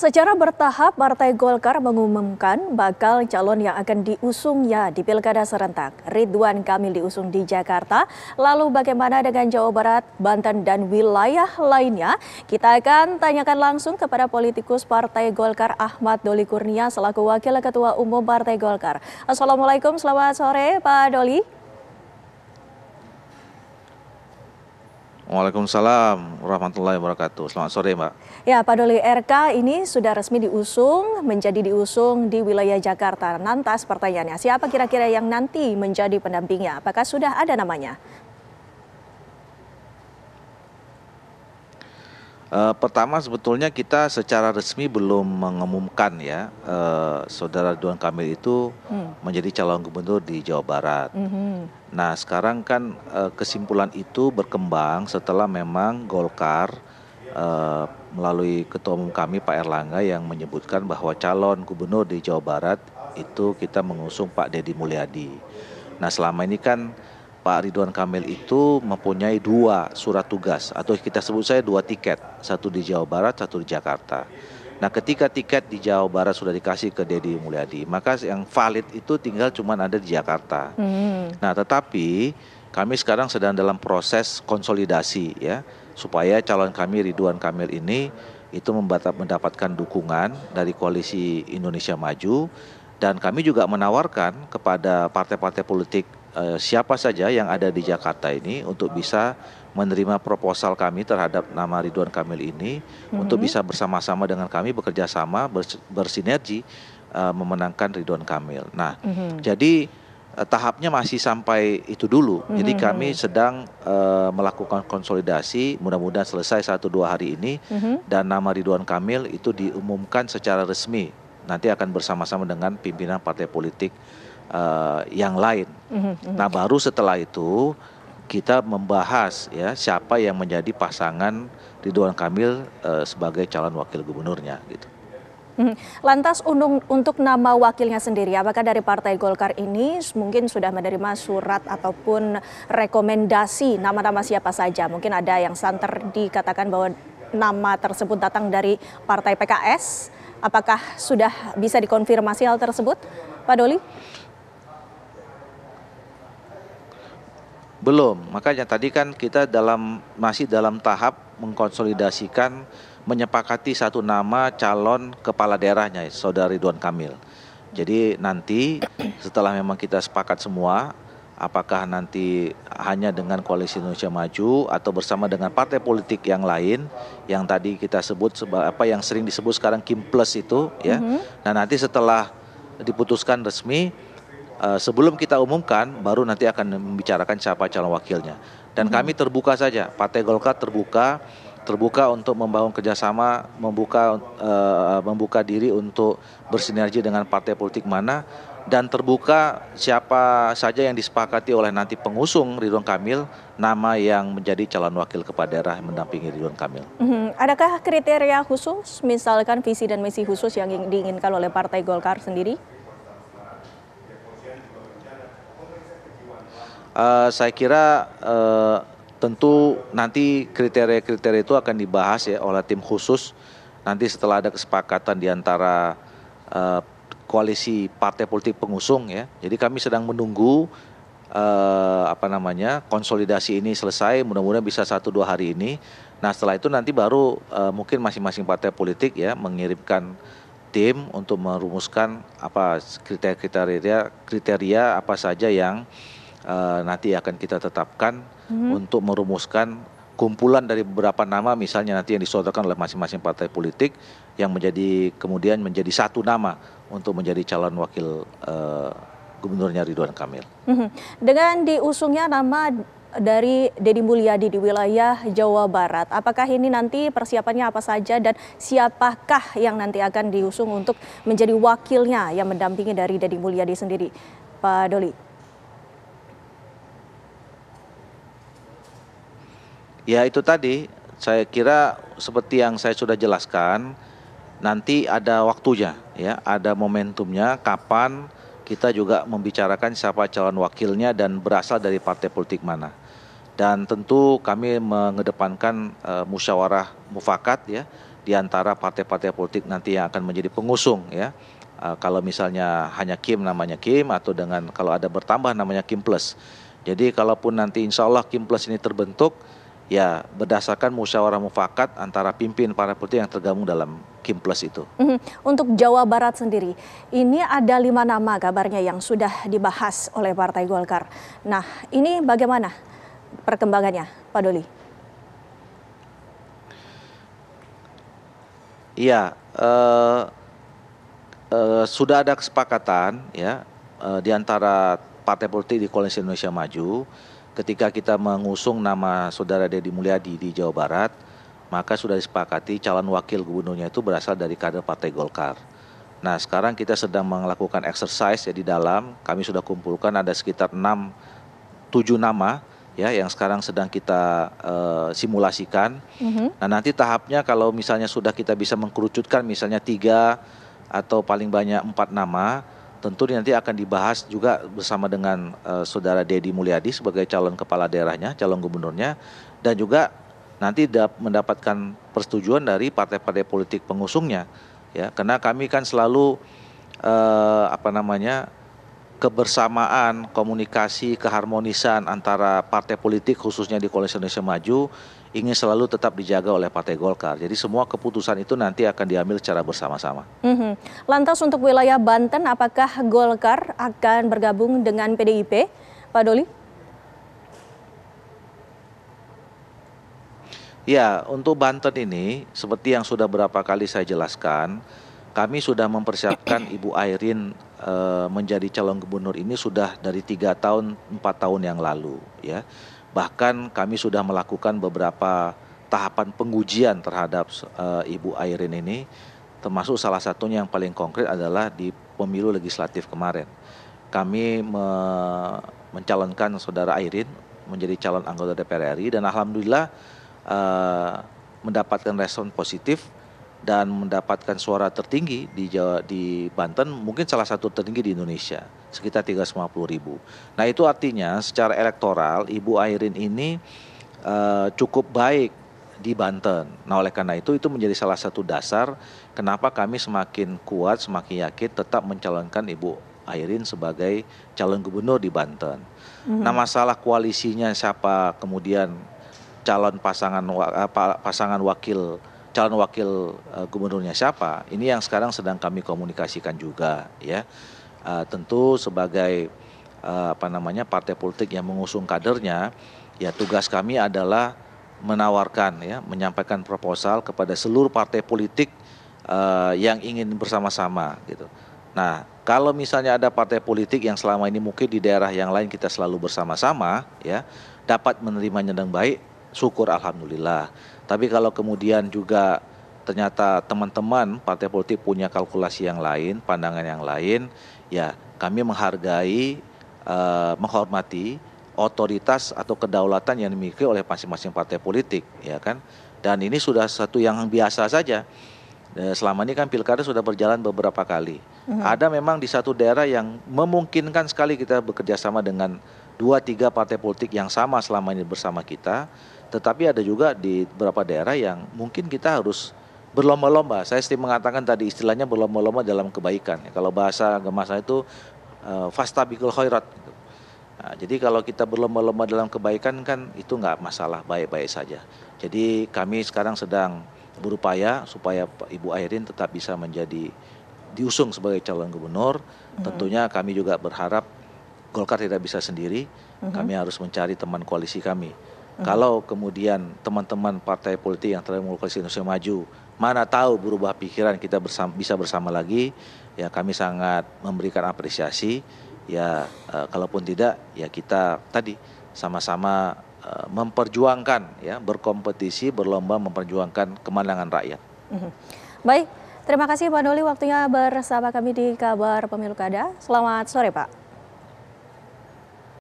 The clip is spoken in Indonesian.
Secara bertahap, Partai Golkar mengumumkan bakal calon yang akan diusungnya di Pilkada Serentak. Ridwan Kamil diusung di Jakarta. Lalu bagaimana dengan Jawa Barat, Banten, dan wilayah lainnya? Kita akan tanyakan langsung kepada politikus Partai Golkar Ahmad Doli Kurnia selaku Wakil Ketua Umum Partai Golkar. Assalamualaikum, selamat sore Pak Doli. Waalaikumsalam warahmatullahi wabarakatuh. Selamat sore, Mbak. Ya, Pak Doli, RK ini sudah resmi diusung, menjadi diusung di wilayah Jakarta. Nantas pertanyaannya, siapa kira-kira yang nanti menjadi pendampingnya? Apakah sudah ada namanya? Uh, pertama sebetulnya kita secara resmi belum mengumumkan ya uh, saudara Duan Kamil itu hmm. menjadi calon gubernur di Jawa Barat. Hmm. Nah sekarang kan uh, kesimpulan itu berkembang setelah memang Golkar uh, melalui ketua umum kami Pak Erlangga yang menyebutkan bahwa calon gubernur di Jawa Barat itu kita mengusung Pak Deddy Mulyadi. Nah selama ini kan Pak Ridwan Kamil itu mempunyai dua surat tugas atau kita sebut saya dua tiket, satu di Jawa Barat, satu di Jakarta. Nah, ketika tiket di Jawa Barat sudah dikasih ke Deddy Mulyadi, maka yang valid itu tinggal cuma ada di Jakarta. Hmm. Nah, tetapi kami sekarang sedang dalam proses konsolidasi ya, supaya calon kami Ridwan Kamil ini itu mendapatkan dukungan dari koalisi Indonesia Maju dan kami juga menawarkan kepada partai-partai politik Eh, siapa saja yang ada di Jakarta ini untuk bisa menerima proposal kami terhadap nama Ridwan Kamil ini mm-hmm. untuk mhm. bisa bersama-sama dengan kami bekerja sama bersinergi uh, memenangkan Ridwan Kamil. Nah, mm-hmm. jadi uh, tahapnya masih sampai itu dulu. Mm-hmm. Jadi mhm. kami sedang uh, melakukan konsolidasi. Mudah-mudahan selesai satu dua hari ini mm-hmm. dan nama Ridwan Kamil itu diumumkan secara resmi. Nanti akan bersama-sama dengan pimpinan partai politik uh, yang lain. Mm-hmm. Nah, baru setelah itu kita membahas ya siapa yang menjadi pasangan Ridwan Kamil uh, sebagai calon wakil gubernurnya gitu. Mhm. Lantas untuk, untuk nama wakilnya sendiri, apakah dari Partai Golkar ini mungkin sudah menerima surat ataupun rekomendasi nama-nama siapa saja? Mungkin ada yang santer dikatakan bahwa nama tersebut datang dari Partai PKS. Apakah sudah bisa dikonfirmasi hal tersebut, Pak Doli? Belum, makanya tadi kan kita dalam masih dalam tahap mengkonsolidasikan menyepakati satu nama calon kepala daerahnya, saudari Duan Kamil. Jadi nanti setelah memang kita sepakat semua, apakah nanti hanya dengan koalisi Indonesia Maju atau bersama dengan partai politik yang lain yang tadi kita sebut apa yang sering disebut sekarang Kim Plus itu ya. Mm -hmm. Nah nanti setelah diputuskan resmi Eh, sebelum kita umumkan baru nanti akan membicarakan siapa calon wakilnya. Dan hmm. kami terbuka saja, Partai Golkar terbuka, terbuka untuk membangun kerjasama, membuka uh, membuka diri untuk bersinergi dengan partai politik mana dan terbuka siapa saja yang disepakati oleh nanti pengusung Ridwan Kamil nama yang menjadi calon wakil kepala daerah mendampingi Ridwan Kamil. Hmm, adakah kriteria khusus, misalkan visi dan misi khusus yang diinginkan oleh Partai Golkar sendiri? Eh, saya kira uh, tentu nanti kriteria-kriteria itu akan dibahas ya oleh tim khusus nanti setelah ada kesepakatan di antara uh, koalisi partai politik pengusung ya. Jadi kami sedang menunggu uh, apa namanya konsolidasi ini selesai mudah-mudahan bisa satu dua hari ini. Nah setelah itu nanti baru uh, mungkin masing-masing partai politik ya mengirimkan tim untuk merumuskan apa kriteria-kriteria kriteria apa saja yang uh, nanti akan kita tetapkan hmm. untuk merumuskan kumpulan dari beberapa nama misalnya nanti yang disodorkan oleh masing-masing partai politik yang menjadi kemudian menjadi satu nama untuk menjadi calon wakil uh, gubernurnya Ridwan Kamil. Mhm. Dengan diusungnya nama dari Deddy Mulyadi di wilayah Jawa Barat, apakah ini nanti persiapannya apa saja dan siapakah yang nanti akan diusung untuk menjadi wakilnya yang mendampingi dari Deddy Mulyadi sendiri, Pak Doli? Ya itu tadi saya kira seperti yang saya sudah jelaskan nanti ada waktunya ya, ada momentumnya kapan kita juga membicarakan siapa calon wakilnya dan berasal dari partai politik mana. Dan tentu kami mengedepankan e, musyawarah mufakat ya di antara partai-partai politik nanti yang akan menjadi pengusung ya. E, kalau misalnya hanya Kim namanya Kim atau dengan kalau ada bertambah namanya Kim Plus. Jadi kalaupun nanti insya Allah Kim Plus ini terbentuk, ya berdasarkan musyawarah mufakat antara pimpin para politik yang tergabung dalam Kim Plus itu. Mhm. Untuk Jawa Barat sendiri, ini ada lima nama kabarnya yang sudah dibahas oleh Partai Golkar. Nah, ini bagaimana perkembangannya, Pak Doli? Iya, eh, eh, sudah ada kesepakatan ya eh, di antara partai politik di Koalisi Indonesia Maju ketika kita mengusung nama Saudara Deddy Mulyadi di Jawa Barat, maka sudah disepakati calon wakil gubernurnya itu berasal dari kader Partai Golkar. Nah, sekarang kita sedang melakukan exercise ya di dalam. Kami sudah kumpulkan ada sekitar 6 7 nama ya yang sekarang sedang kita uh, simulasikan. Mm-hmm. Nah, nanti tahapnya kalau misalnya sudah kita bisa mengkerucutkan misalnya tiga atau paling banyak empat nama, tentu nanti akan dibahas juga bersama dengan uh, saudara Dedi Mulyadi sebagai calon kepala daerahnya, calon gubernurnya, dan juga nanti mendapatkan persetujuan dari partai-partai politik pengusungnya, ya karena kami kan selalu uh, apa namanya kebersamaan, komunikasi, keharmonisan antara partai politik khususnya di Koalisi Indonesia Maju ingin selalu tetap dijaga oleh Partai Golkar. Jadi semua keputusan itu nanti akan diambil secara bersama-sama. Mm -hmm. Lantas untuk wilayah Banten, apakah Golkar akan bergabung dengan PDIP, Pak Doli? Ya, untuk Banten ini, seperti yang sudah berapa kali saya jelaskan, kami sudah mempersiapkan Ibu Airin e, menjadi calon gubernur ini sudah dari tiga tahun, empat tahun yang lalu, ya Bahkan kami sudah melakukan beberapa tahapan pengujian terhadap uh, Ibu Airin ini, termasuk salah satunya yang paling konkret adalah di pemilu legislatif kemarin. Kami me mencalonkan saudara Airin menjadi calon anggota DPR RI dan alhamdulillah uh, mendapatkan respon positif dan mendapatkan suara tertinggi di Jawa, di Banten mungkin salah satu tertinggi di Indonesia sekitar 350 ribu. Nah itu artinya secara elektoral Ibu Airin ini uh, cukup baik di Banten. Nah oleh karena itu itu menjadi salah satu dasar kenapa kami semakin kuat, semakin yakin tetap mencalonkan Ibu Airin sebagai calon gubernur di Banten. Mm -hmm. Nah masalah koalisinya siapa kemudian calon pasangan eh, pasangan wakil calon wakil uh, gubernurnya siapa ini yang sekarang sedang kami komunikasikan juga ya. Eh, tentu sebagai eh, apa namanya partai politik yang mengusung kadernya, ya tugas kami adalah menawarkan ya, menyampaikan proposal kepada seluruh partai politik eh, yang ingin bersama-sama gitu. Nah, kalau misalnya ada partai politik yang selama ini mungkin di daerah yang lain kita selalu bersama-sama ya, dapat menerima dengan baik, syukur alhamdulillah. Tapi kalau kemudian juga ternyata teman-teman partai politik punya kalkulasi yang lain, pandangan yang lain, ya kami menghargai, eh, menghormati otoritas atau kedaulatan yang dimiliki oleh masing-masing partai politik, ya kan? Dan ini sudah satu yang biasa saja. Eh, selama ini kan pilkada sudah berjalan beberapa kali. -hmm. Ada memang di satu daerah yang memungkinkan sekali kita bekerja sama dengan dua tiga partai politik yang sama selama ini bersama kita. Tetapi ada juga di beberapa daerah yang mungkin kita harus berlomba-lomba. Saya sering mengatakan tadi istilahnya berlomba-lomba dalam kebaikan. Kalau bahasa agama saya itu eh, bikul khairat. Nah, jadi kalau kita berlomba-lomba dalam kebaikan kan itu nggak masalah baik-baik saja. Jadi kami sekarang sedang berupaya supaya Ibu Airin tetap bisa menjadi diusung sebagai calon gubernur. hmm Tentunya kami juga berharap Golkar tidak bisa sendiri. hmm Kami harus mencari teman koalisi kami. Mhm. Kalau kemudian teman-teman partai politik yang terlalu koalisi Indonesia Maju mana tahu berubah pikiran kita bersama, bisa bersama lagi ya kami sangat memberikan apresiasi ya e, kalaupun tidak ya kita tadi sama-sama e, memperjuangkan ya berkompetisi berlomba memperjuangkan kemenangan rakyat. Mhm. Baik, terima kasih Pak Doli waktunya bersama kami di Kabar Pemilu Kada. Selamat sore Pak.